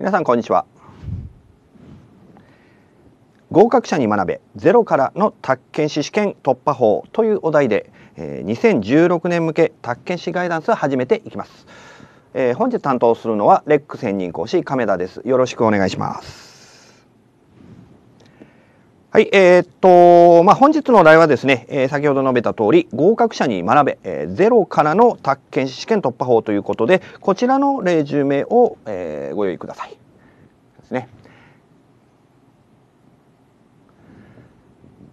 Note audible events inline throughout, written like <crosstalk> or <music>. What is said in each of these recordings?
皆さんこんにちは合格者に学べゼロからの宅建士試験突破法というお題で、え2016年向け宅建士ガイダンスを始めていきます、え本日担当するのはレック専任講師亀田ですよろしくお願いしますはい、えー、っと、まあ、本日のお題はですね、えー、先ほど述べた通り、合格者に学べ、えー、ゼロからの宅建試験突破法ということで、こちらの例10名を、えー、ご用意ください。ですね。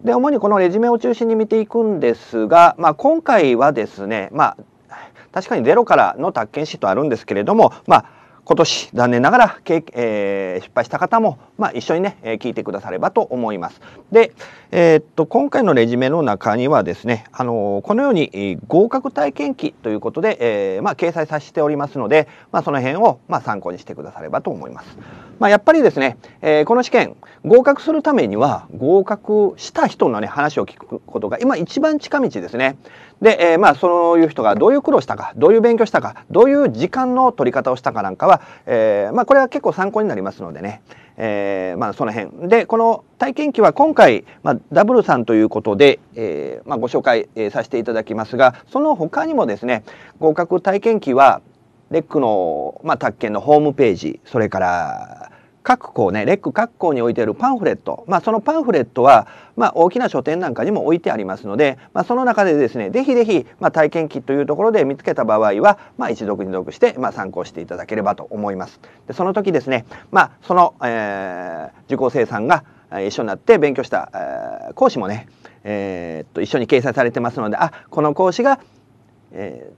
で、主にこのレジュメを中心に見ていくんですが、まあ、今回はですね、まあ、確かにゼロからの宅建試とあるんですけれども、まあ、今年残念ながら、えー、失敗した方も、まあ、一緒にね、えー、聞いてくださればと思います。で、えー、っと今回のレジュメの中にはですね、あのー、このように合格体験記ということで、えーまあ、掲載させておりますので、まあ、その辺を、まあ、参考にしてくださればと思います。まあ、やっぱりですね、えー、この試験合格するためには合格した人のね話を聞くことが今一番近道ですね。で、えー、まあそういう人がどういう苦労したかどういう勉強したかどういう時間の取り方をしたかなんかは、えー、まあこれは結構参考になりますのでね、えー、まあその辺でこの体験記は今回、まあ、ダブルさんということで、えーまあ、ご紹介、えさせていただきますがその他にもですね合格体験記はレックの、まあ、宅建のホームページそれから各校ねレック各校に置いているパンフレット、まあ、そのパンフレットはまあ、大きな書店なんかにも置いてありますので、まあ、その中でですね是非是非まあ、体験記というところで見つけた場合は、まあ、一読二読して、まあ、参考していただければと思います。でその時ですね、まあ、その、えー、受講生さんが一緒になって勉強した、えー、講師もね、えー、と一緒に掲載されてますのであこの講師が、え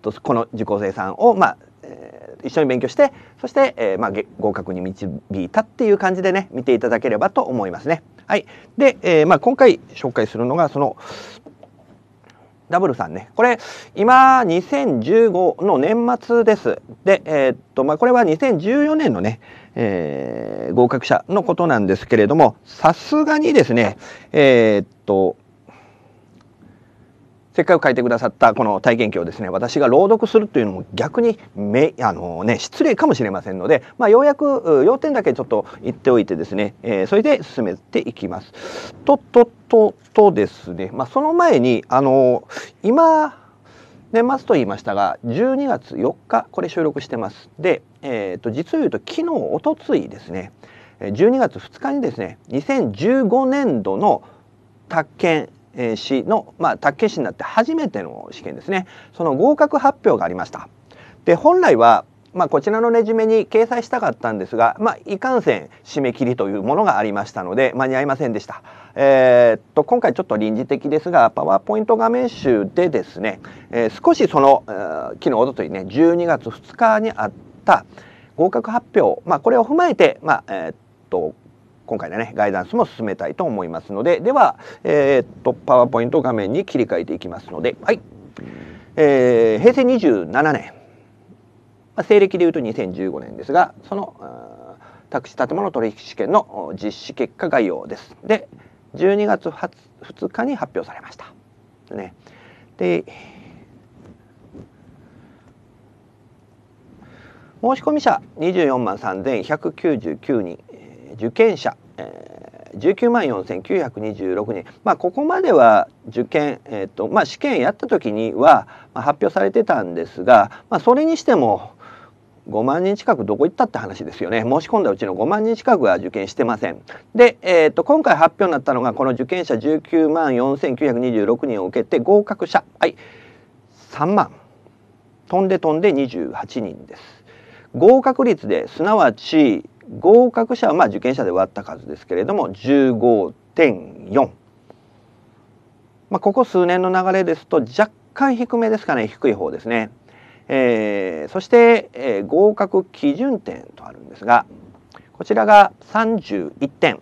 ー、とこの受講生さんを、まあえ一緒に勉強してそして、えーまあ、合格に導いたっていう感じでね見ていただければと思いますね。はい。で、えー、まあ、今回紹介するのが、その、ダブルさんね。これ、今、2015の年末です。で、えー、っと、まあ、これは2014年のね、えー、合格者のことなんですけれども、さすがにですね、えー、っと、せっかく書いてくださったこの体験記をですね私が朗読するというのも逆にめあの、ね、失礼かもしれませんので、まあ、ようやく要点だけちょっと言っておいてですね、えー、それで進めていきます。ととととですね、まあ、その前にあの今年末と言いましたが12月4日これ収録してます。で、えーと、実を言うと昨日おと日いですね12月2日にですね2015年度の宅建市の、まあ、宅建士になって初めての試験ですねその合格発表がありましたで本来はまあ、こちらのレジュメに掲載したかったんですが、まあ、いかんせん締め切りというものがありましたので間に合いませんでした。えー、っと今回ちょっと臨時的ですがパワーポイント画面集でですね、えー、少しその、えー、昨日おとといね12月2日にあった合格発表、まあ、これを踏まえて、まあえー、っと今回のねガイダンスも進めたいと思いますのででは、えー、っとパワーポイント画面に切り替えていきますので、はいえー、平成27年、まあ、西暦でいうと2015年ですがその宅地建物取引試験の実施結果概要です。で12月2日に発表されました。で,、ね、で申込者24万3199人、受験者、えー、19万4926人、まあ、ここまでは受験、えーとまあ、試験やった時には発表されてたんですが、まあ、それにしても5万人近くどこ行ったって話ですよね申し込んだうちの5万人近くは受験してませんで、えーと、今回発表になったのがこの受験者19万4926人を受けて合格者はい3万飛んで飛んで28人です合格率ですなわち合格者はまあ受験者で割った数ですけれども15.4、まあ、ここ数年の流れですと若干低めですかね低い方ですね、えー、そして、えー、合格基準点とあるんですがこちらが31点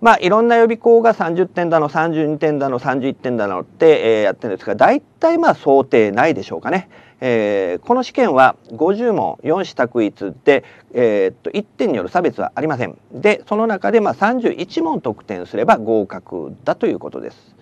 まあいろんな予備校が30点だの32点だの31点だのって、えー、やってるんですが大体まあ想定ないでしょうかね。えー、この試験は50問4試択一で、えー、っと1点による差別はありませんでその中でまあ31問得点すれば合格だということです。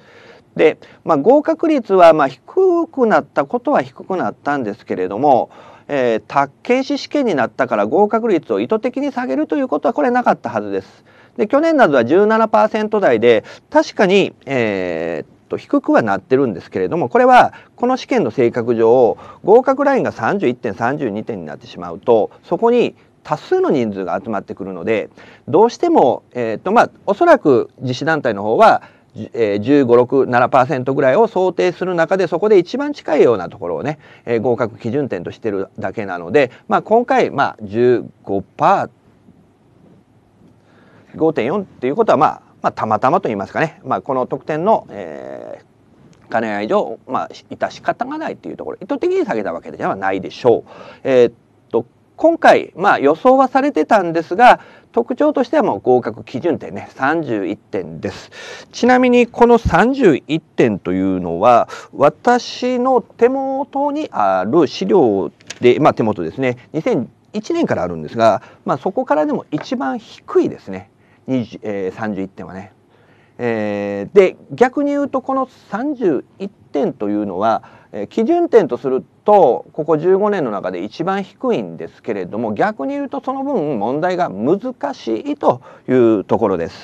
で、まあ、合格率はまあ低くなったことは低くなったんですけれども、えー、試試験になったから合格率を意図的に下げるということはこれなかったはずです。で去年などは17%台で確かに、えー、と低くはなってるんですけれどもこれはこの試験の性格上合格ラインが31点32点になってしまうとそこに多数の人数が集まってくるのでどうしても、えーとまあ、おそらく実施団体の方は1567%ぐらいを想定する中でそこで一番近いようなところをね、えー、合格基準点としてるだけなので、まあ、今回、まあ15、5 4っていうことはまあまあ、たまたまと言いますかね、まあ、この得点の、えー、兼ね合い上、まあ、致し方がないというところ意図的に下げたわけではないでしょう。えー今回、まあ、予想はされてたんですが特徴としてはもう合格基準点ね31点ですちなみにこの31点というのは私の手元にある資料で、まあ、手元ですね2001年からあるんですが、まあ、そこからでも一番低いですねえー、31点はね。えー、で逆に言うとこの31点というのは、えー、基準点とするとここ15年の中で一番低いんですけれども逆に言うとその分問題が難しいというところです。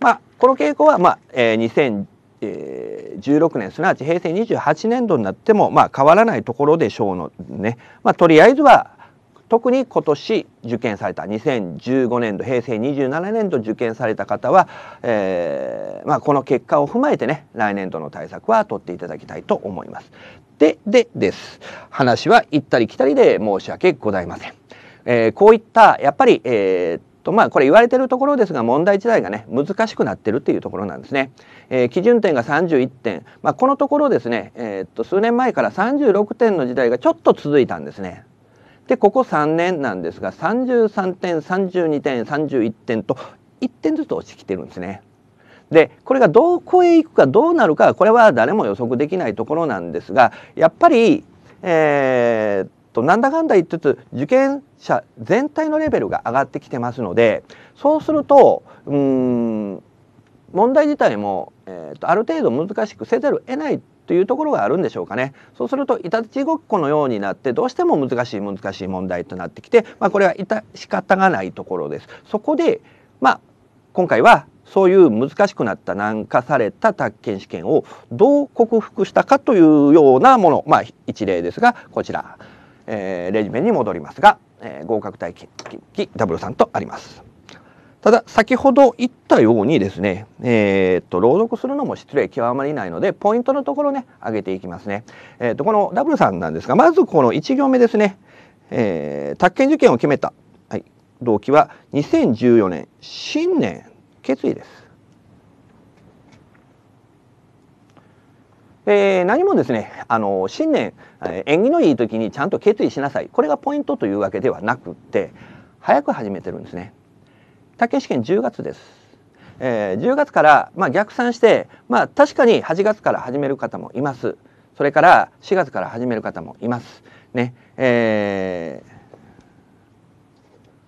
まあ、この傾向は、まあえー、2016年すなわち平成28年度になっても、まあ、変わらないところでしょうのね、まあ、とりあえずは特に今年受験された2015年度平成27年度受験された方は、えー、まあ、この結果を踏まえてね来年度の対策は取っていただきたいと思います。ででです話は行ったり来たりで申し訳ございません。えー、こういったやっぱり、えーとまあこれ言われてるところですが問題自体がね難しくなってるっていうところなんですね。えー、基準点が31点、まあ、このところですね、えー、っと数年前から36点の時代がちょっと続いたんですね。でここ3年なんですが33点32点31点と1点ずつ落ちてきてるんですね。でこれがどこへ行くかどうなるかこれは誰も予測できないところなんですがやっぱり、えー、っとなんだかんだ言ってつ受験者全体のレベルが上がってきてますのでそうするとうん問題自体も、えー、っとある程度難しくせざるを得ないというところがあるんでしょうかねそうするといたちごっこのようになってどうしても難しい難しい問題となってきて、まあ、これはいた仕方がないところですそこで、まあ、今回はそういう難しくなった難化された宅建試験をどう克服したかというようなもの、まあ、一例ですがこちら、えー、レジュメに戻りますが、えー、合格体験ダブルさんとあります。ただ先ほど言ったようにですね、えー、っと朗読するのも失礼極まりないのでポイントのところね上げていきますね。えー、っとこの W さんなんですがまずこの1行目ですね、えー、宅建受験を決めた、はい、動機は2014年新年決意です。えー、何もですねあの新年、えー、縁起のいい時にちゃんと決意しなさいこれがポイントというわけではなくって早く始めてるんですね。卓球試験10月です。えー、10月から、まあ、逆算して、まあ、確かに8月から始める方もいます。それから4月から始める方もいます。ね、え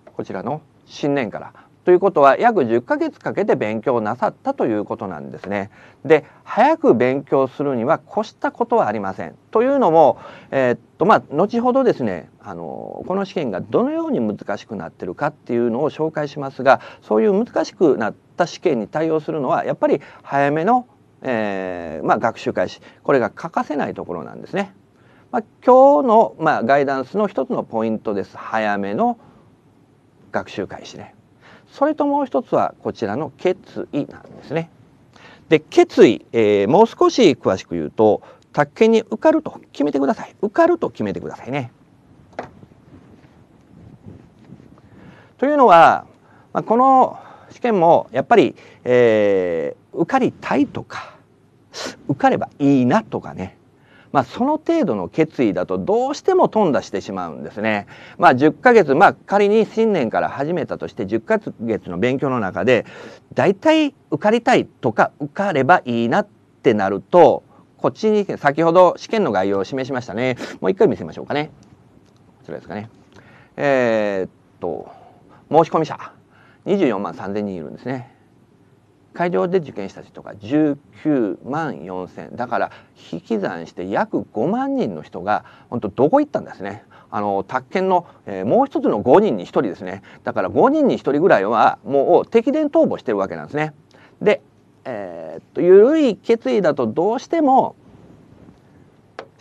ー、こちらの新年からということは約10ヶ月かけて勉強なさったということなんですね。で早く勉強するには越したことはありません。というのも、えー、っとまあ、後ほどですねあのこの試験がどのように難しくなってるかっていうのを紹介しますがそういう難しくなった試験に対応するのはやっぱり早めの、えー、まあ、学習開始これが欠かせないところなんですね。まあ、今日の、まあ、ガイダンスの一つのポイントです早めの学習開始ね。それともう一つはこちらの決意なんですね。で決意、えー、もう少し詳しく言うと宅建に受かると決めてください受かると決めてくださいね。というのは、まあ、この試験もやっぱり、えー、受かりたいとか受かればいいなとかねまあ、その程度の決意だとどうしても頓挫してしまうんですね。まあ、10ヶ月、まあ、仮に新年から始めたとして10ヶ月の勉強の中で大体受かりたいとか受かればいいなってなるとこっちに先ほど試験の概要を示しましたね。もう一回見せましょうかね。こちらですかね。えー、っと申込者24万3000人いるんですね。会場で受験した人が19万4千だから引き算して約5万人の人が本当どこ行ったんですね。あの宅建の、えー、もう一つの5人に1人ですねだから5人に1人ぐらいはもう敵伝逃亡してるわけなんですね。で、えー、っと緩い決意だとどうしても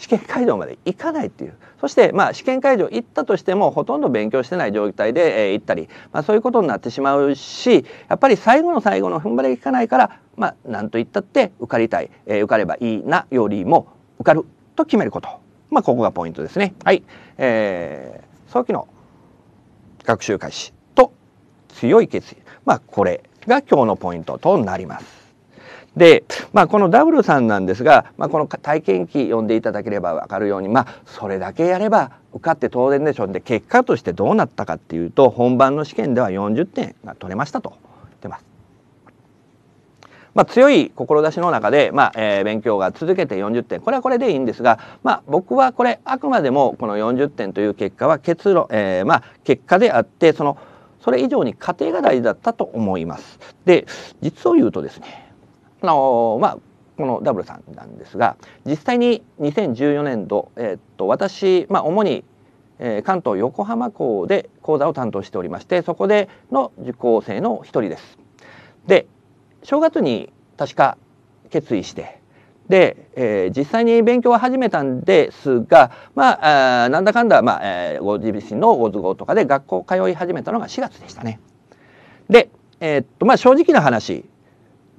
試験会場まで行かないっていうそしてまあ試験会場行ったとしてもほとんど勉強してない状態で、え行ったり、まあ、そういうことになってしまうしやっぱり最後の最後の踏ん張りが効かないからまあ何と言ったって受かりたい、えー、受かればいいなよりも受かると決めること、まあ、ここがポイントですね。はいえー、早期の学習開始と強い決意、まあ、これが今日のポイントとなります。で、まあ、この W さんなんですが、まあ、この体験記読んでいただければ分かるように、まあ、それだけやれば受かって当然でしょうんで結果としてどうなったかっていうと本番の試験では40点が取れましたと言ってます。まあ、強い志の中で、まあえー、勉強が続けて40点これはこれでいいんですが、まあ、僕はこれあくまでもこの40点という結果は結論、えーまあ、結果であってそのそれ以上に過程が大事だったと思います。で実を言うとですねあのまあこのダブルさんなんですが実際に2014年度、えー、っと私、まあ、主に、えー、関東横浜港で講座を担当しておりましてそこでの受講生の一人です。で正月に確か決意してで、えー、実際に勉強は始めたんですがまあなんだかんだ、まあえー、ご自身のご都合とかで学校通い始めたのが4月でしたね。で、えー、っとまあ、正直な話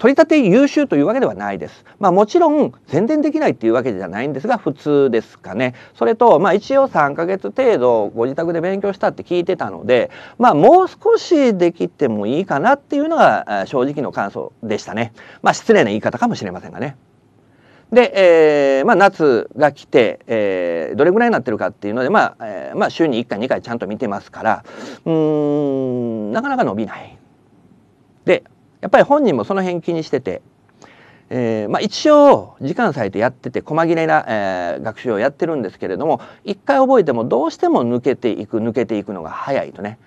取り立て優秀というわけではないです。まあ、もちろん宣伝できないっていうわけじゃないんですが普通ですかね。それと、まあ、一応3ヶ月程度ご自宅で勉強したって聞いてたので、まあ、もう少しできてもいいかなっていうのが正直の感想でしたね。まあ、失礼な言い方かもしれませんがね。で、えーまあ、夏が来て、えー、どれぐらいになってるかっていうので、まあえーまあ、週に1回2回ちゃんと見てますからうんなかなか伸びない。でやっぱり本人もその辺気にしてて、えー、まあ、一応時間割いてやってて細切れな、えー、学習をやってるんですけれども一回覚えてもどうしても抜けていく抜けていくのが早いとね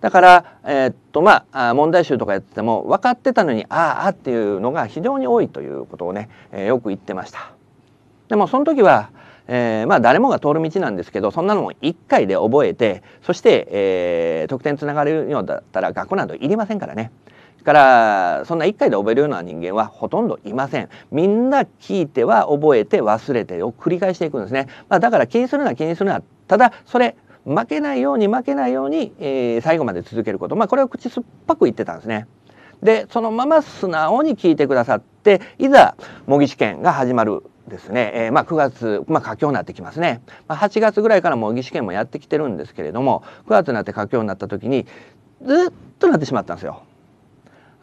だから、えー、っとまあ、問題集とかやってても分かってたのにあああっていうのが非常に多いということをね、えー、よく言ってました。でもその時は、えー、まあ誰もが通る道なんですけどそんなのも1回で覚えてそして、えー、得点つながるようだったら学校などいりませんからね。からそんな1回で覚えるような人間はほとんどいませんみんな聞いては覚えて忘れてを繰り返していくんですね、まあ、だから気にするな気にするなただそれ負けないように負けないように、えー、最後まで続けること、まあ、これを口酸っぱく言ってたんですね。でそのまま素直に聞いてくださっていざ模擬試験が始まるですね、えー、まあ、9月、まあ、佳境になってきますね、まあ、8月ぐらいから模擬試験もやってきてるんですけれども9月になって佳境になった時にずっとなってしまったんですよ。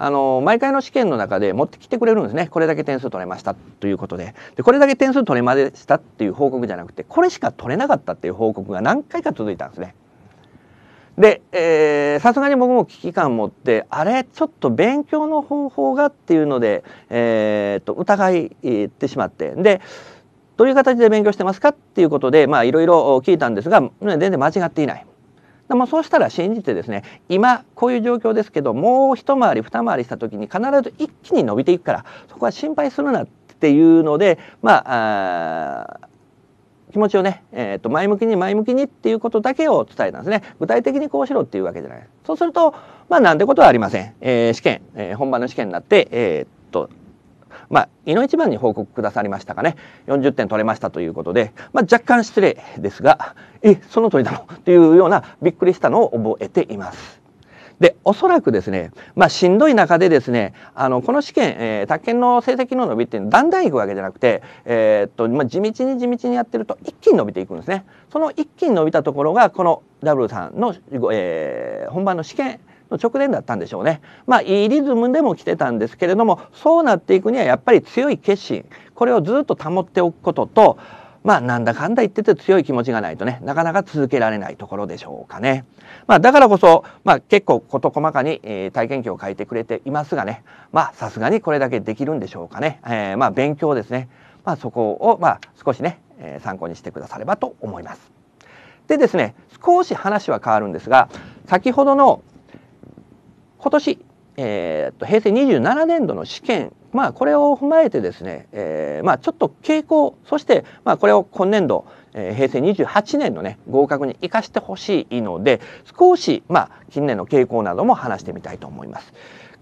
あの毎回の試験の中で持ってきてくれるんですねこれだけ点数取れましたということででこれだけ点数取れまでしたっていう報告じゃなくてこれしか取れなかったっていう報告が何回か続いたんですね。でさすがに僕も危機感持ってあれちょっと勉強の方法がっていうので、えー、と疑いってしまってでどういう形で勉強してますかっていうことでまあいろいろ聞いたんですが全然間違っていないでもそうしたら信じてですね今こういう状況ですけどもう一回り二回りした時に必ず一気に伸びていくからそこは心配するなっていうのでまああ気持ちをね、えー、と前向きに前向きにっていうことだけを伝えたんですね具体的にこうしろっていうわけじゃないそうするとまあなんてことはありません、えー、試験、えー、本番の試験になって、えー、っとまあ、いの一番に報告くださりましたかね。40点取れましたということで、まあ、若干失礼ですが、え、その通りなのというようなびっくりしたのを覚えています。でおそらくですね、まあ、しんどい中でですねあのこの試験、えー、宅建の成績の伸びっていうのはだんだんいくわけじゃなくて、えー、っとまあ、地道に地道にやってると一気に伸びていくんですね。その一気に伸びたところがこの W さんの、えー、本番の試験の直前だったんでしょうね。まあいいリズムでも来てたんですけれどもそうなっていくにはやっぱり強い決心これをずっと保っておくこととまあなんだかんだ言ってて強い気持ちがないとね、なかなか続けられないところでしょうかね。まあだからこそ、まあ結構事細かに、えー、体験記を書いてくれていますがね、まあさすがにこれだけできるんでしょうかね。えー、まあ勉強ですね。まあそこを、まあ少しね、えー、参考にしてくださればと思います。でですね、少し話は変わるんですが、先ほどの今年、えー、っと平成27年度の試験まあこれを踏まえてですね、えー、まあちょっと傾向そしてまあこれを今年度、えー、平成28年のね合格に生かしてほしいので少しまあ近年の傾向なども話してみたいと思います。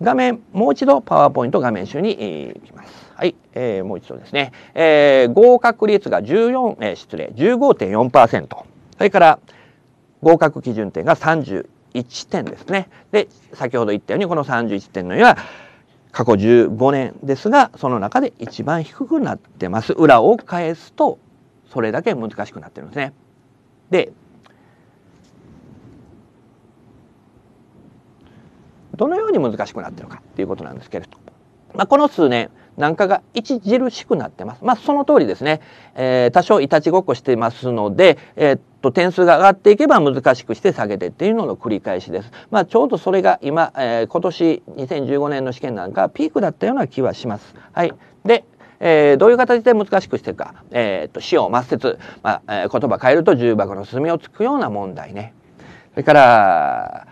画面もう一度パワーポイント画面集に、行きます。はい、えー、もう一度ですね、えー、合格率が14、えー、失礼15.4%それから合格基準点が31 31点ですね。で先ほど言ったようにこの31点のようは過去15年ですがその中で一番低くなってます裏を返すとそれだけ難しくなってるんですね。でどのように難しくなってるかっていうことなんですけれど、まあ、この数年なんかが著しくなってます。まあその通りですね。えー、多少いたちごっこしてますので、えー、と点数が上がっていけば難しくして下げてっていうのの繰り返しです。まあ、ちょうどそれが今、えー、今年2015年の試験なんかピークだったような気はします。はい。で、えー、どういう形で難しくしていくか。えっ、と、死を抹殺。まあ、えー、言葉変えると重箱の進をつくような問題ね。それから、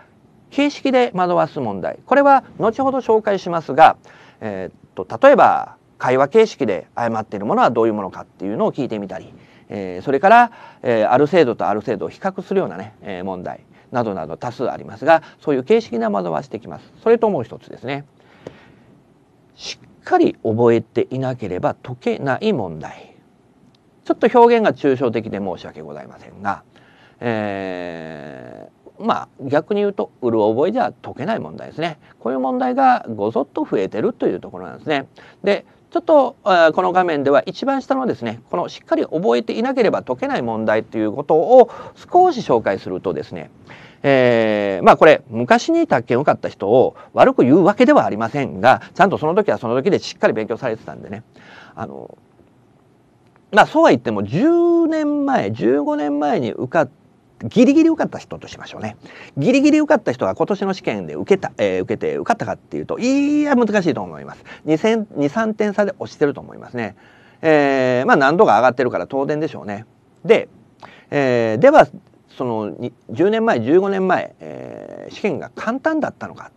形式で惑わす問題。これは後ほど紹介しますが、えっ、と、例えば、会話形式で誤っているものはどういうものかっていうのを聞いてみたり、えー、それから、えー、ある制度とある制度を比較するようなね、えー、問題などなど多数ありますがそういう形式な惑はしてきます。それともう一つですねしっかり覚えていなければ解けない問題ちょっと表現が抽象的で申し訳ございませんが、えー、まあ逆に言うとうる覚えでは解けない問題ですねこういう問題がごそっと増えてるというところなんですね。でちょっとこの画面では一番下のですねこのしっかり覚えていなければ解けない問題ということを少し紹介するとですねえー、まあこれ昔に宅建受かった人を悪く言うわけではありませんがちゃんとその時はその時でしっかり勉強されてたんでねあのまあそうは言っても10年前15年前に受かっギリギリ受かった人としましょうねギリギリ受かった人は今年の試験で受けた、えー、受けて受かったかっていうといや難しいと思います23点差で落ちてると思いますねえー、まあ難度が上がってるから当然でしょうねで、えー、ではその10年前15年前、えー、試験が簡単だったのか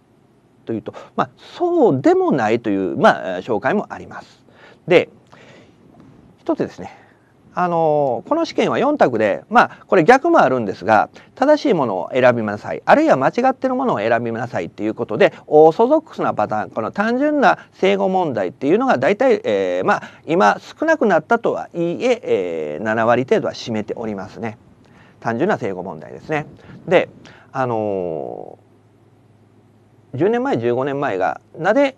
というとまあそうでもないというまあ紹介もありますで一つですねあのこの試験は4択でまあこれ逆もあるんですが正しいものを選びなさいあるいは間違ってるものを選びなさいっていうことでオーソドックスなパターンこの単純な正誤問題っていうのが大体、えー、まあ今少なくなったとはいええー、7割程度は占めておりますね単純な正誤問題ですね。であのー、10年前15年前がなぜ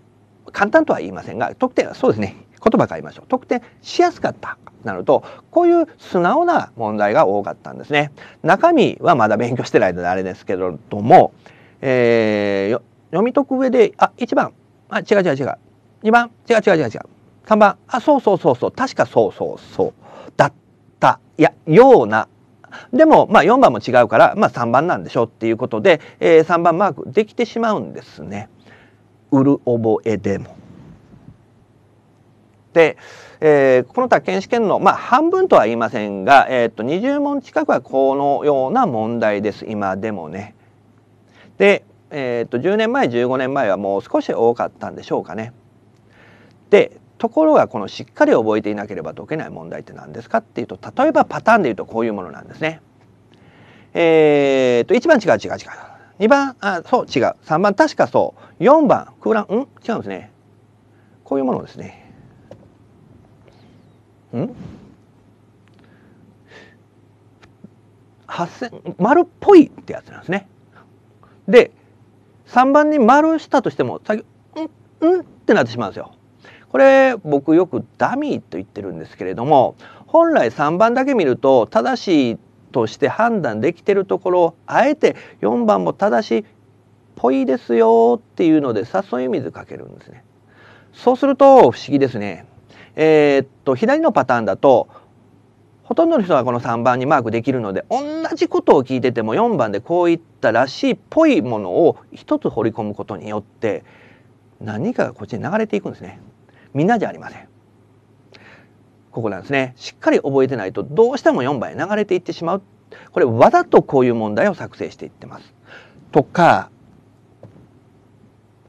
簡単とは言いませんが得点はそうですね言葉変えましょう。特定しやすかったなるとこういう素直な問題が多かったんですね。中身はまだ勉強してないのであれですけれども、えー、読み解く上であ1番あ違う違う違う2番違う違う違う違う3番あそうそうそうそう確かそうそうそうだったいやようなでも、まあ、4番も違うから、まあ、3番なんでしょうっていうことで、えー、3番マークできてしまうんですね。売る覚えでも、えー、この他県試験の、まあ、半分とは言いませんが、えー、っと20問近くはこのような問題です今でもね。で、えー、っと10年前15年前はもう少し多かったんでしょうかね。でところがこのしっかり覚えていなければ解けない問題って何ですかっていうと例えばパターンで言うとこういうものなんですね。えー、っと1番違う違う違う。2番あそう違う3番確かそう4番空欄うん違うんですねこういうものですねん8000丸っぽいってやつなんですね。で3番に丸したとしても先うんうんってなってしまうんですよ。これ僕よくダミーと言ってるんですけれども本来3番だけ見ると正しいとして判断できてるところをあえて4番も正しいっぽいですよっていうので誘い水かけるんですね。そうすると不思議ですね。えー、っと左のパターンだとほとんどの人がこの3番にマークできるので同じことを聞いてても4番でこういったらしいっぽいものを一つ掘り込むことによって何かがこっちに流れていくんですね。みんなじゃありません。ここなんですね。しっかり覚えてないとどうしても4番へ流れていってしまう。これわざとこういう問題を作成していってます。とか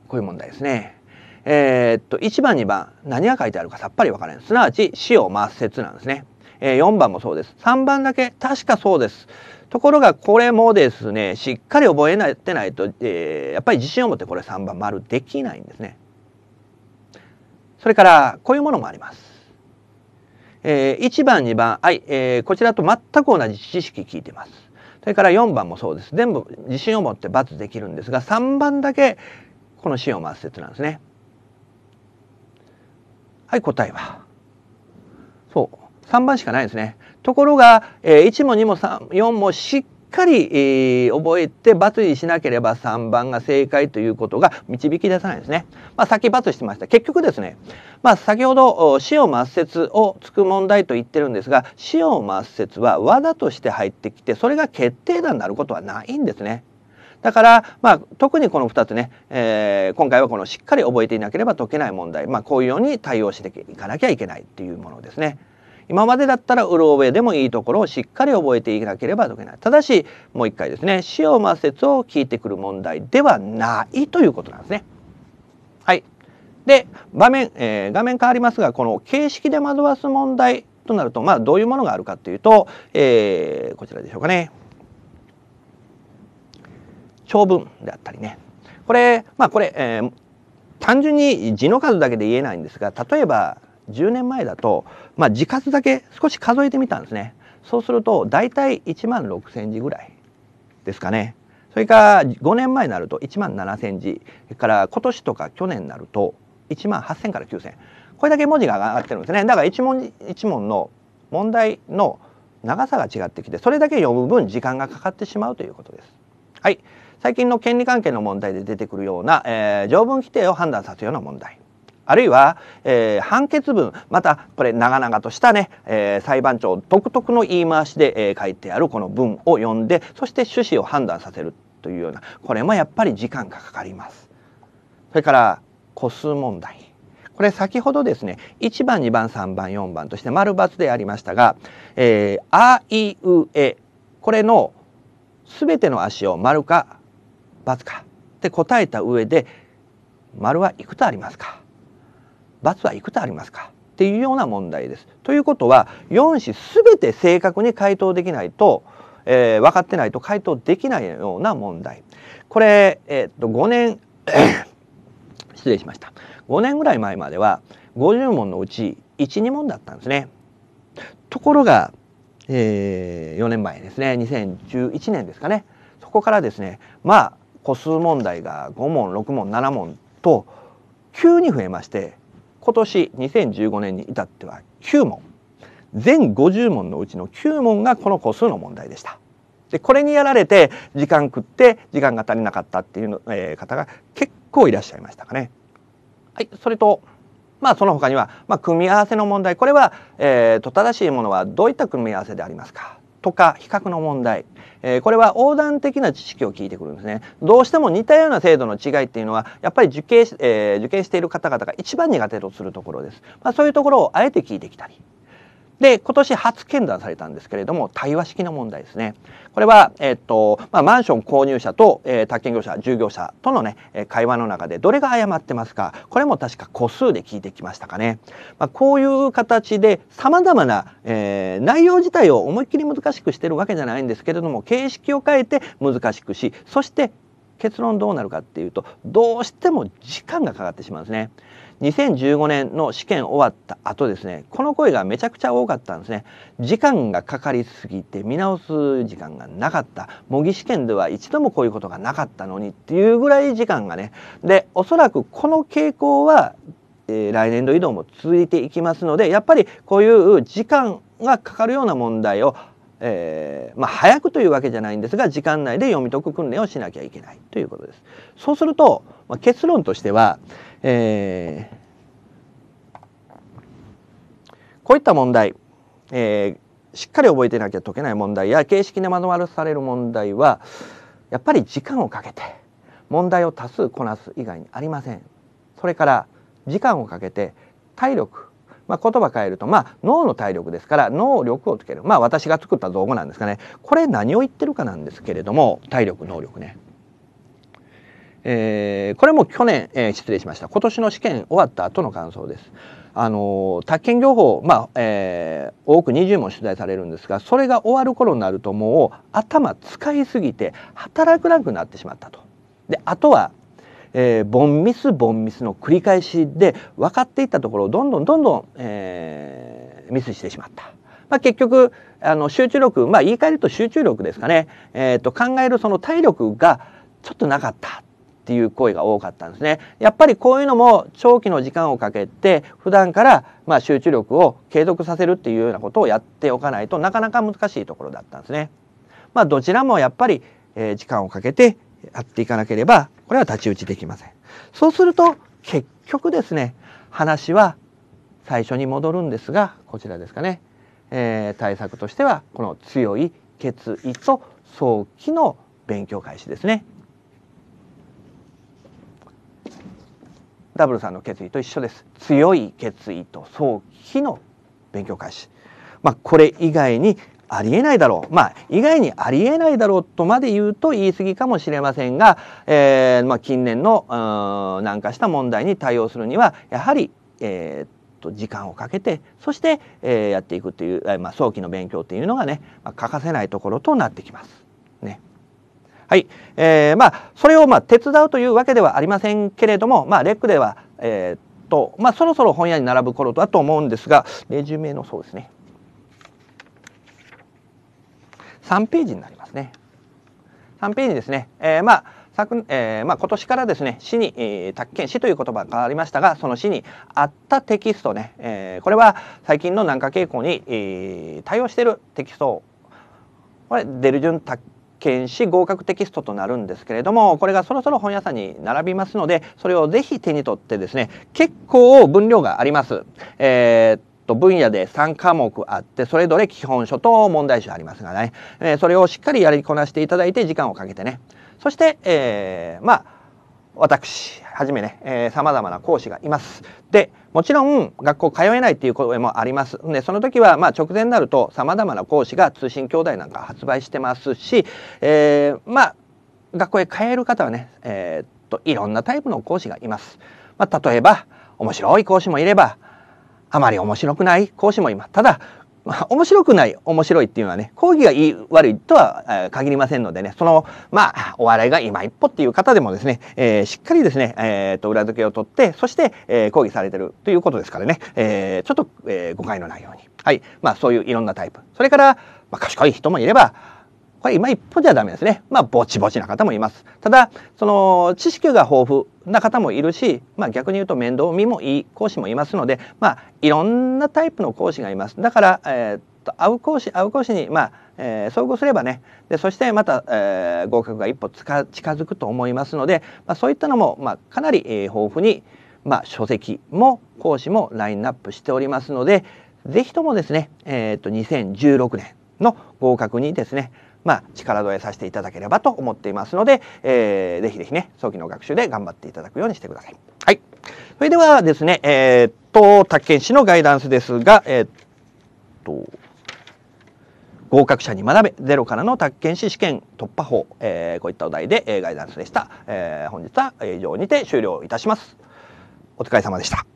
こういう問題ですね。えー、っと1番2番何が書いてあるかさっぱり分からないすなわち死を抹殺なんですね、えー、4番もそうです3番だけ確かそうですところがこれもですねしっかり覚えないてないと、えー、やっぱり自信を持ってこれ3番丸できないんですねそれからこういうものもありますえー、1番2番はい、えー、こちらと全く同じ知識聞いてますそれから4番もそうです全部自信を持って×できるんですが3番だけこの死を抹殺なんですね。はい答えはそう3番しかないですねところが、えー、1も2も4もしっかり、えー、覚えてバツにしなければ3番が正解ということが導き出さないですね。まあ、先バツしてました。結局ですね、まあ、先ほど死を抹殺をつく問題と言ってるんですが死を抹殺は技として入ってきてそれが決定打になることはないんですね。だから、まあ、特にこの2つね、えー、今回はこのしっかり覚えていなければ解けない問題、まあ、こういうように対応していかなきゃいけないっていうものですね。今までだったらうろ覚えでもいいところをしっかり覚えていなければ解けないただしもう一回ですね使用魔説を聞いてくる問題ではないということなんですね。はいで場面、えー、画面変わりますがこの形式で惑わす問題となると、まあ、どういうものがあるかというと、えー、こちらでしょうかね。長文であったりねこれまあこれ、えー、単純に字の数だけで言えないんですが例えば10年前だと、まあ、字数だけ少し数えてみたんですねそうすると大体1万6千字ぐらいですかねそれから5年前になると1万7千字それから今年とか去年になると1万8千から9千これだけ文字が上がってるんですねだから一問一問の問題の長さが違ってきてそれだけ読む分時間がかかってしまうということです。はい最近の権利関係の問題で出てくるような、えー、条文規定を判断させるような問題あるいは、えー、判決文またこれ長々としたね、えー、裁判長独特の言い回しで、えー、書いてあるこの文を読んでそして趣旨を判断させるというようなこれもやっぱり時間がかかります。それから個数問題これ先ほどですね1番2番3番4番として丸×でありましたが「えー、あいうえ」これの全ての足を丸か×かって答えた上で丸はいくつありますか×はいくつありますかっていうような問題です。ということは4子全て正確に回答できないと、えー、分かってないと回答できないような問題。これ、えー、っと5年 <coughs> 失礼しました5年ぐらい前までは50問のうち12問だったんですね。ところが、えー、4年前ですね2011年ですかねそこからですねまあ個数問題が5問6問7問と急に増えまして今年2015年に至っては9問全50問のうちの9問がこの個数の問題でした。でこれにやられて時間食って時間が足りなかったっていうの、えー、方が結構いらっしゃいましたかね。はい、それとまあその他には、まあ、組み合わせの問題これは、えーと、と正しいものはどういった組み合わせでありますかとか比較の問題、えー、これは横断的な知識を聞いてくるんですねどうしても似たような制度の違いっていうのはやっぱり受験,、えー、受験している方々が一番苦手とするところです、まあ、そういうところをあえて聞いてきたりで今年初検断されたんですけれども対話式の問題ですねこれは、えっとまあ、マンション購入者と、えー、宅建業者従業者とのね会話の中でどれが誤ってますかこれも確か個数で聞いてきましたかね、まあ、こういう形でさまざまな、えー、内容自体を思いっきり難しくしてるわけじゃないんですけれども形式を変えて難しくしそして結論どうなるかっていうとどうしても時間がかかってしまうんですね。2015年の試験終わった後ですねこの声がめちゃくちゃ多かったんですね時間がかかりすぎて見直す時間がなかった模擬試験では一度もこういうことがなかったのにっていうぐらい時間がねでおそらくこの傾向は、えー、来年度移動も続いていきますのでやっぱりこういう時間がかかるような問題をえー、まあ、早くというわけじゃないんですが時間内で読み解く訓練をしなきゃいけないということです。そうすると、まあ、結論としては、えー、こういった問題、えー、しっかり覚えてなきゃ解けない問題や形式でま惑わされる問題はやっぱり時間をかけて問題を多数こなす以外にありません。それから時間をかけて体力まあ、言葉変えると、まあ、脳の体力ですから能力をつける、まあ、私が作った造語なんですかねこれ何を言ってるかなんですけれども体力能力ね。えー、これも去年、えー、失礼しました今年の試験終わった後の感想です。あの宅建業法、まあえー、多く20問出題されるんですがそれが終わる頃になるともう頭使いすぎて働くなくなってしまったと。であとはえー、ボンミスボンミスの繰り返しで分かっていったところをどんどんどんどん、えー、ミスしてしまった。まあ、結局あの集中力、まあ、言い換えると集中力ですかね、えーと、考えるその体力がちょっとなかったっていう声が多かったんですね。やっぱりこういうのも長期の時間をかけて普段からまあ集中力を継続させるっていうようなことをやっておかないとなかなか難しいところだったんですね。まあ、どちらもやっぱり、え時間をかけてやっていかなければ、これは太刀打ちできません。そうすると、結局ですね、話は最初に戻るんですが、こちらですかね。えー、対策としては、この強い決意と早期の勉強開始ですね。ダブルさんの決意と一緒です。強い決意と早期の勉強開始。まあ、これ以外にありえないだろうまあ意外にありえないだろうとまで言うと言い過ぎかもしれませんが、えーまあ、近年のん化した問題に対応するにはやはり、えーと時間をかけてそして、えー、やっていくという、えまあ、早期の勉強というのがね、まあ、欠かせないところとなってきます。ね、はい、えー、まあそれをまあ手伝うというわけではありませんけれども、まあレックではえー、っとまあそろそろ本屋に並ぶ頃だと思うんですが、レジュメのそうですね。3ページになりますね。3ページですね、えー、まあ昨えー、まあ、今年からですね市に、えー、宅建市という言葉が変わりましたがその市にあったテキストね、えー、これは最近の南下傾向に、えー、対応しているテキストこれデルジュン宅建市合格テキストとなるんですけれどもこれがそろそろ本屋さんに並びますのでそれをぜひ手に取ってですね結構分量があります。えーと分野で3科目あってそれぞれ基本書と問題集ありますがね、えー、それをしっかりやりこなしていただいて時間をかけてねそして、えー、まあ私はじめね、えまざまな講師がいます。で、もちろん学校通えないっていう声もあります。で、その時は、まあ直前になるとさまざまな講師が通信兄弟なんか発売してますし、えー、まあ、学校へ通える方はね、えー、っと、いろんなタイプの講師がいます。まあ、例えば、面白い講師もいれば、あまり面白くない講師も今ただ面白くない面白いっていうのはね講義がいい悪いとは限りませんのでねそのまあお笑いが今一歩っていう方でもですね、えー、しっかりですね、えー、と裏付けを取ってそして、えー、講義されてるということですからね、えー、ちょっと、えー、誤解のないようにはいまあそういういろんなタイプそれから、まあ、賢い人もいればこれ今一歩じゃダメですね。まあ、ぼちぼちな方もいます。ただ、その、知識が豊富な方もいるし、まあ、逆に言うと面倒見もいい講師もいますので、まあ、いろんなタイプの講師がいます。だから、えー、っと、合う講師、合う講師に、まあ、えー、遭遇すればねでそしてまた、えー、合格が一歩近づくと思いますので、まあ、そういったのも、まあ、かなり、えー、豊富に、まあ、書籍も講師もラインナップしておりますので是非ともですね、えーと、と2016年の合格にですねまあ、力添えさせていただければと思っていますので、えー、ぜひぜひね、早期の学習で頑張っていただくようにしてください。はい。それではですね、えー、っと、宅建士のガイダンスですが、えー、っと、合格者に学べゼロからの宅建士試験突破法、えー、こういったお題で、えガイダンスでした、えー、本日は以上にて終了いたしますお疲れ様でした